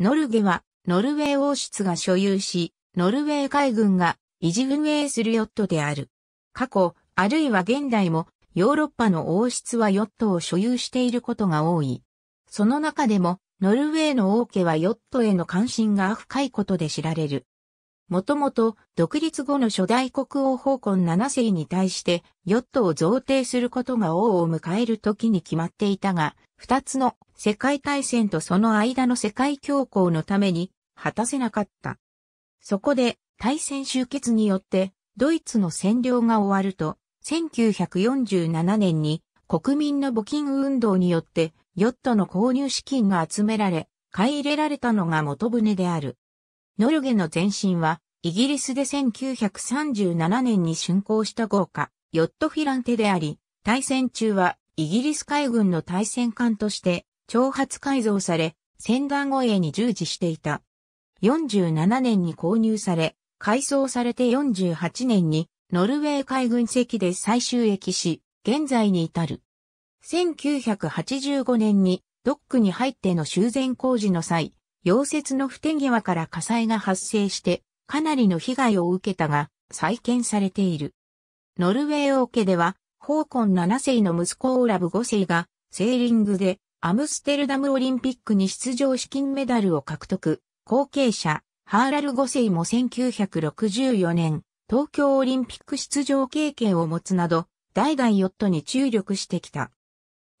ノルゲは、ノルウェー王室が所有し、ノルウェー海軍が維持運営するヨットである。過去、あるいは現代も、ヨーロッパの王室はヨットを所有していることが多い。その中でも、ノルウェーの王家はヨットへの関心が深いことで知られる。もともと、独立後の初代国王奉公7世に対して、ヨットを贈呈することが王を迎える時に決まっていたが、二つの世界大戦とその間の世界恐慌のために果たせなかった。そこで大戦終結によってドイツの占領が終わると1947年に国民の募金運動によってヨットの購入資金が集められ買い入れられたのが元船である。ノルゲの前身はイギリスで1937年に竣工した豪華ヨットフィランテであり、大戦中はイギリス海軍の対戦艦として挑発改造され、戦団護衛に従事していた。47年に購入され、改装されて48年にノルウェー海軍籍で再収益し、現在に至る。1985年にドックに入っての修繕工事の際、溶接の不手際から火災が発生して、かなりの被害を受けたが、再建されている。ノルウェー王家では、ホーコン7世の息子オーラブ5世が、セーリングでアムステルダムオリンピックに出場資金メダルを獲得。後継者、ハーラル5世も1964年、東京オリンピック出場経験を持つなど、代々ヨットに注力してきた。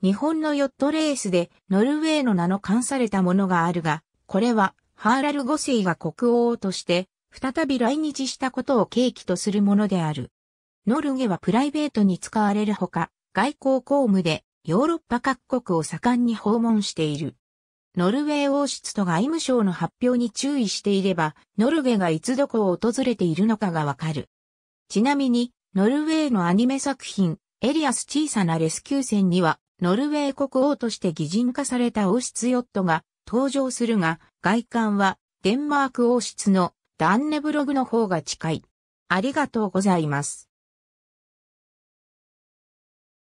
日本のヨットレースでノルウェーの名の冠されたものがあるが、これはハーラル5世が国王として再び来日したことを契機とするものである。ノルゲはプライベートに使われるほか、外交公務でヨーロッパ各国を盛んに訪問している。ノルウェー王室と外務省の発表に注意していれば、ノルウェーがいつどこを訪れているのかがわかる。ちなみに、ノルウェーのアニメ作品、エリアス小さなレスキュー船には、ノルウェー国王として擬人化された王室ヨットが登場するが、外観はデンマーク王室のダンネブログの方が近い。ありがとうございます。